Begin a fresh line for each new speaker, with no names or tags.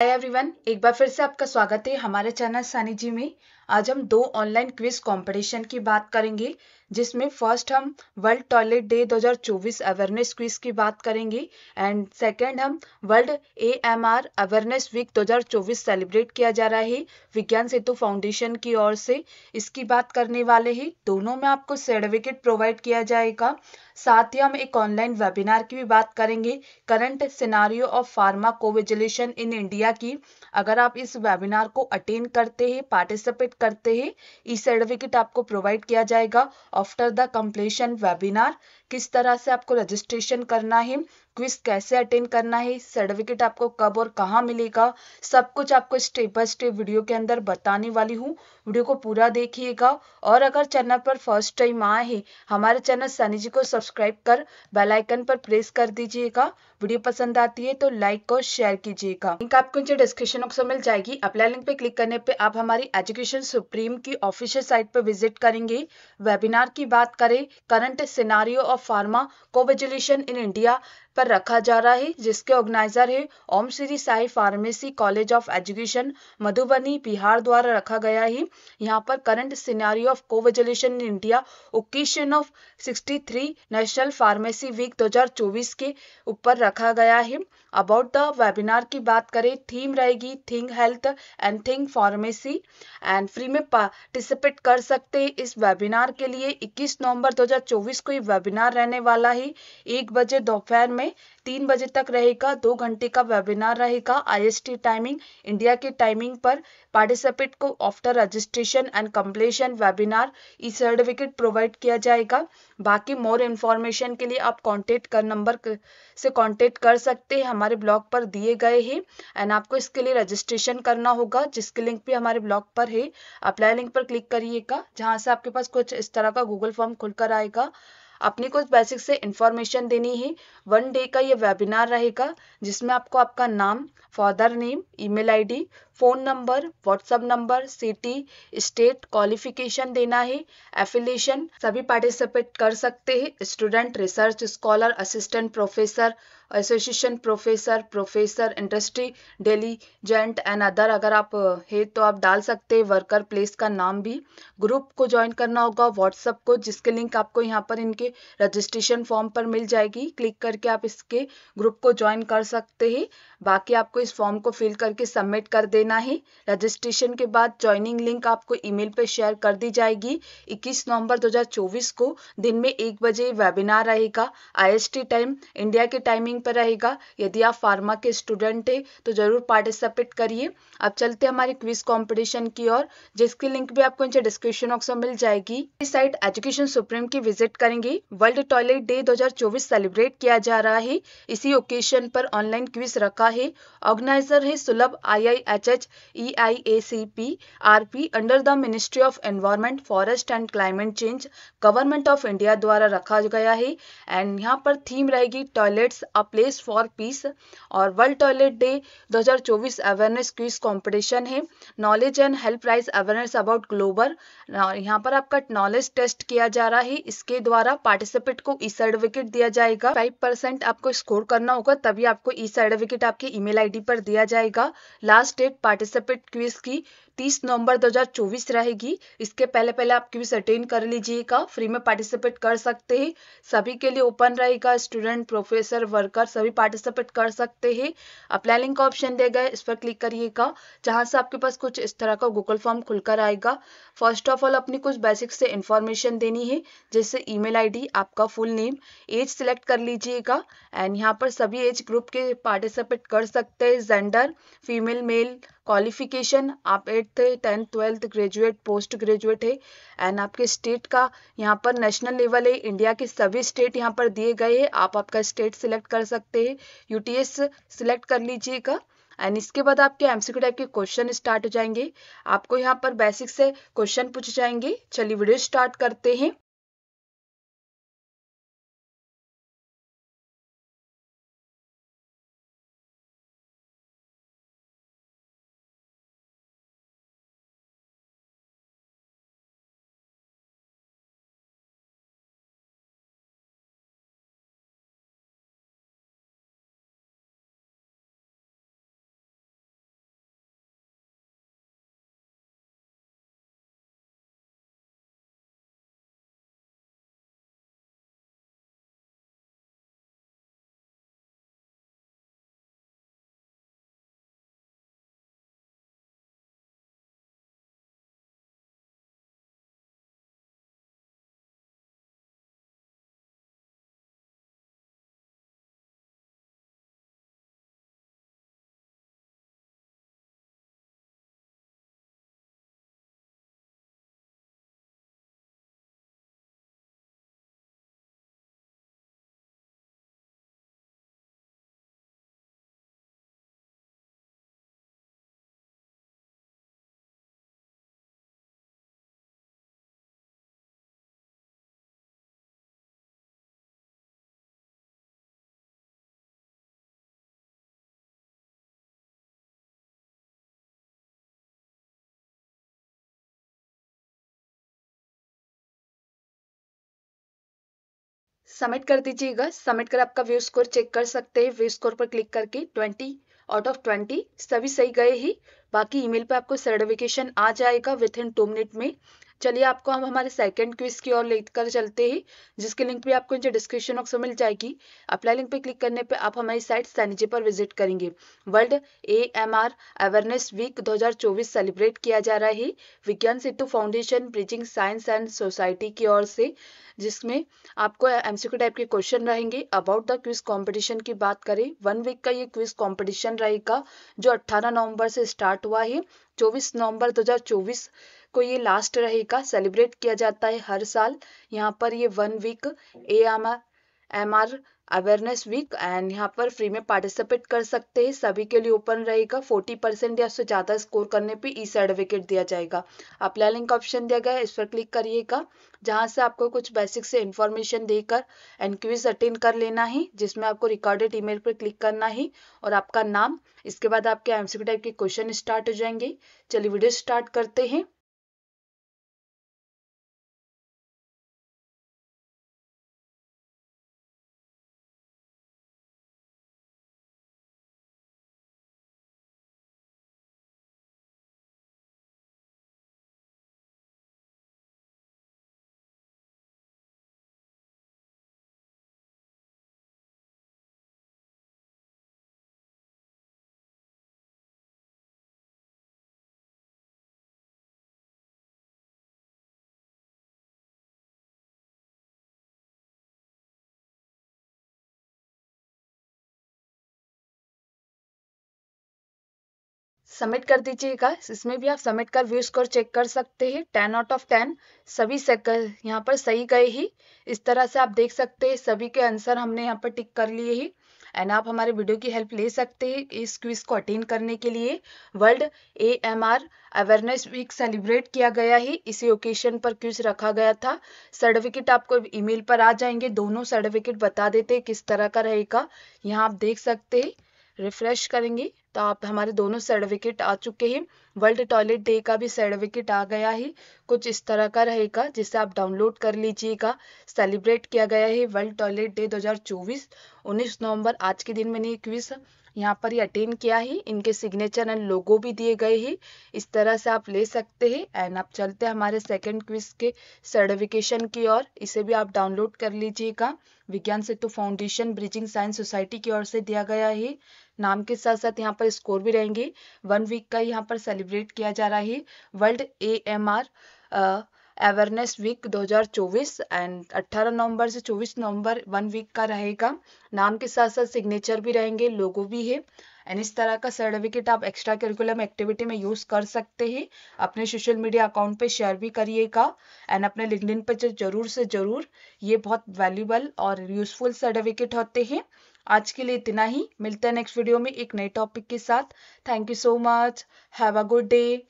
hi everyone एक बार फिर से आपका स्वागत है हमारे चैनल सानी जी में आज हम दो ऑनलाइन क्विज कंपटीशन की बात करेंगे जिसमें फर्स्ट हम world toilet day 2024 awareness quiz की बात करेंगे एंड सेकंड हम world AMR awareness week 2024 celebrate किया जा रहा है विज्ञान सेतु फाउंडेशन की ओर से इसकी बात करने वाले हैं दोनों में आपको सर्टिफिकेट प्रोवाइड किया जाएगा साथ ही हम एक ऑनलाइन वेबिनार की भी बात करेंगे current scenario of pharmacovigilance in India की अगर आप इस वेबिनार को अटेंड करते हैं पार्टिसिपेट करते ही ई सर्टिफिकेट आपको प्रोवाइड किया जाएगा आफ्टर द कम्प्लीशन वेबिनार किस तरह से आपको रजिस्ट्रेशन करना है क्विज कैसे अटेंड करना है सर्टिफिकेट आपको कब और कहाँ मिलेगा सब कुछ आपको स्टेप बाय स्टेप वीडियो के अंदर बताने वाली हूँ वीडियो को पूरा देखिएगा और अगर चैनल पर फर्स्ट टाइम आए हैं हमारे चैनल सनी जी को सब्सक्राइब कर बेल आइकन पर प्रेस कर दीजिएगा वीडियो पसंद आती है तो लाइक और शेयर कीजिएगा लिंक आपको नीचे डिस्क्रिप्शन बॉक्स में मिल जाएगी अप्लाई लिंक पे क्लिक करने पे आप हमारी एजुकेशन सुप्रीम की ऑफिशियल साइट पर विजिट करेंगे वेबिनार की बात करें current scenario of pharmacovigilance in India पर रखा जा रहा है जिसके ऑर्गेनाइजर है Om Shri Sai pharmacy college of education Madhubani Bihar द्वारा रखा गया है यहाँ पर current scenario of covigilance in India occasion of 63 national pharmacy week 2024 के ऊपर रखा गया है अबाउट द वेबिनार की बात करें थीम रहेगी think health and think pharmacy and free में पार्टिसिपेट कर सकते हैं इस वेबिनार के लिए 21 नवंबर 2024 को ये वेबिनार रहने वाला है एक बजे दोपहर में तीन बजे तक रहेगा दो घंटे का वेबिनार रहेगा आईएसटी टाइमिंग इंडिया के टाइमिंग पर पार्टिसिपेट को after registration and completion webinar e certificate provide किया जाएगा बाकी मोर इन्फॉर्मेशन के लिए आप कॉन्टेक्ट कर नंबर से कॉन्टेक्ट कर सकते हैं हमारे ब्लॉग पर दिए गए हैं एंड आपको इसके लिए रजिस्ट्रेशन करना होगा जिसके लिंक भी हमारे ब्लॉग पर है अप्लाई लिंक पर क्लिक करिएगा जहाँ से आपके पास कुछ इस तरह का गूगल फॉर्म खुलकर आएगा अपनी कुछ बेसिक से इंफॉर्मेशन देनी है वन डे का ये वेबिनार रहेगा जिसमें आपको आपका नाम father name email ID phone number WhatsApp number city state qualification देना है एफिलेशन सभी पार्टिसिपेट कर सकते हैं student research scholar assistant professor association professor professor industry delegate and other अगर आप है तो आप डाल सकते हैं वर्कर प्लेस का नाम भी ग्रुप को ज्वाइन करना होगा व्हाट्सअप को जिसके लिंक आपको यहाँ पर इनके रजिस्ट्रेशन फॉर्म पर मिल जाएगी क्लिक करके आप इसके ग्रुप को ज्वाइन कर सकते हैं बाकी आपको इस फॉर्म को फिल करके सबमिट कर देना देना है रजिस्ट्रेशन के बाद ज्वाइनिंग लिंक आपको ईमेल पर शेयर कर दी जाएगी 21 नवंबर 2024 को दिन में एक बजे वेबिनार रहेगा आईएसटी टाइम इंडिया के टाइमिंग पर रहेगा यदि आप फार्मा के स्टूडेंट हैं तो ज़रूर पार्टिसिपेट करिए अब चलते हमारे क्विज कॉम्पिटिशन की ओर जिसकी लिंक भी आपको नीचे डिस्क्रिप्शन बॉक्स में मिल जाएगी इस साइट एजुकेशन सुप्रीम की विजिट करेंगे वर्ल्ड टॉयलेट डे दो सेलिब्रेट किया जा रहा है इसी ओकेजन पर ऑनलाइन क्विज रखा है ऑर्गेनाइजर है Sulabh I I H H E I A C P R P under the ministry of environment forest and climate change government of India द्वारा रखा गया है एंड यहाँ पर थीम रहेगी toilets a place for peace और world toilet day 2024 awareness quiz competition है knowledge and help raise awareness about global यहाँ पर आपका नॉलेज टेस्ट किया जा रहा है इसके द्वारा पार्टिसिपेट को ई सर्टिफिकेट दिया जाएगा फाइव परसेंट आपको स्कोर करना होगा तभी आपको ई सर्टिफिकेट आपके ईमेल आईडी पर दिया जाएगा लास्ट डेट पार्टिसिपेट क्विज की तीस नवंबर 2024 रहेगी इसके पहले पहले आप क्विज अटेंड कर लीजिएगा फ्री में पार्टिसिपेट कर सकते हैं सभी के लिए ओपन रहेगा स्टूडेंट प्रोफेसर वर्कर सभी पार्टिसिपेट कर सकते हैं अप्लाई लिंक का ऑप्शन दे गए इस पर क्लिक करिएगा जहाँ से आपके पास कुछ इस तरह का गूगल फॉर्म खुलकर आएगा फर्स्ट ऑफ ऑल अपनी कुछ बेसिक से इन्फॉर्मेशन देनी है जैसे ईमेल मेल आपका फुल नेम एज सिलेक्ट कर लीजिएगा एंड यहाँ पर सभी एज ग्रुप के पार्टिसिपेट कर सकते हैं जेंडर फीमेल मेल क्वालिफिकेशन आप eighth tenth twelfth graduate post graduate है एंड आपके स्टेट का यहाँ पर नेशनल लेवल है इंडिया के सभी स्टेट यहाँ पर दिए गए हैं आप आपका स्टेट सिलेक्ट कर सकते हैं यूटीएस सिलेक्ट कर लीजिएगा एंड इसके बाद आपके एमसीक्यू टाइप के क्वेश्चन स्टार्ट हो जाएंगे आपको यहाँ पर बेसिक से क्वेश्चन पूछे जाएंगे चलिए वीडियो स्टार्ट करते हैं सबमिट कर दीजिएगा सबमिट कर आपका व्यू स्कोर चेक कर सकते हैं व्यू स्कोर पर क्लिक करके 20 आउट ऑफ 20 सभी सही गए ही बाकी ईमेल पे आपको सर्टिफिकेशन आ जाएगा विद इन टू मिनट में चलिए आपको हम हमारे सेकंड क्विज की ओर लेकर चलते हैं जिसके लिंक भी आपको नीचे डिस्क्रिप्शन बॉक्स में मिल जाएगी अप्लाई लिंक पे क्लिक करने पे आप हमारी साइट सैनिजी पर विजिट करेंगे world A M R awareness week 2024 celebrate किया जा रहा है Vigyan Setu foundation bridging science and society की ओर से जिसमें आपको एमसीक्यू टाइप के क्वेश्चन रहेंगे अबाउट द क्विज कॉम्पिटिशन की बात करें वन वीक का ये क्विज कॉम्पिटिशन रहेगा जो अट्ठारह नवम्बर से स्टार्ट हुआ है चौबीस नवम्बर दो को ये लास्ट रहेगा सेलिब्रेट किया जाता है हर साल यहाँ पर ये one week A M R awareness week and यहाँ पर फ्री में पार्टिसिपेट कर सकते हैं सभी के लिए ओपन रहेगा 40 परसेंट या उससे ज़्यादा स्कोर करने पे ई e सर्टिफिकेट दिया जाएगा अप्लाई लिंक ऑप्शन दिया गया है इस पर क्लिक करिएगा जहाँ से आपको कुछ बेसिक से इन्फॉर्मेशन देकर एंड क्विज अटेंड कर लेना है जिसमें आपको रिकॉर्डेड ईमेल पर क्लिक करना है और आपका नाम इसके बाद आपके एम टाइप के क्वेश्चन स्टार्ट हो जाएंगे चलिए वीडियो स्टार्ट करते हैं सबमिट कर दीजिएगा इसमें भी आप सबमिट कर व्यू स्कोर चेक कर सकते हैं टेन आउट ऑफ टेन सभी यहाँ पर सही गए ही इस तरह से आप देख सकते हैं सभी के आंसर हमने यहाँ पर टिक कर लिए ही एंड आप हमारे वीडियो की हेल्प ले सकते हैं इस क्विज को अटेंड करने के लिए world A M R awareness week celebrate किया गया ही इसी ओकेशन पर क्विज रखा गया था सर्टिफिकेट आपको ईमेल पर आ जाएंगे दोनों सर्टिफिकेट बता देते किस तरह का रहेगा यहाँ आप देख सकते हैं रिफ्रेश करेंगे तो आप हमारे दोनों सर्टिफिकेट आ चुके हैं वर्ल्ड टॉयलेट डे का भी सर्टिफिकेट आ गया है कुछ इस तरह का रहेगा जिसे आप डाउनलोड कर लीजिएगा सेलिब्रेट किया गया है वर्ल्ड टॉयलेट डे 2024 19 नवंबर आज के दिन मैंने ये क्विज यहाँ पर ही अटेंड किया है इनके सिग्नेचर एंड लोगो भी दिए गए हैं इस तरह से आप ले सकते हैं एंड आप चलते हैं हमारे सेकेंड क्विज के सर्टिफिकेशन की ओर इसे भी आप डाउनलोड कर लीजिएगा Vigyan Setu foundation bridging science society की ओर से दिया गया है नाम के साथ साथ यहाँ पर स्कोर भी रहेंगे वन वीक का यहाँ पर सेलिब्रेट किया जा रहा है world A M R awareness week 2024 and 18 नवंबर से 24 नवंबर वन वीक का रहेगा नाम के साथ साथ सिग्नेचर भी रहेंगे लोगो भी है एंड इस तरह का सर्टिफिकेट आप एक्स्ट्रा करिकुलम एक्टिविटी में यूज़ कर सकते हैं अपने सोशल मीडिया अकाउंट पे शेयर भी करिएगा एंड अपने लिंकडिन पे तो जरूर से ज़रूर ये बहुत वैल्यूबल और यूज़फुल सर्टिफिकेट होते हैं आज के लिए इतना ही मिलते हैं नेक्स्ट वीडियो में एक नए टॉपिक के साथ thank you so much have a good day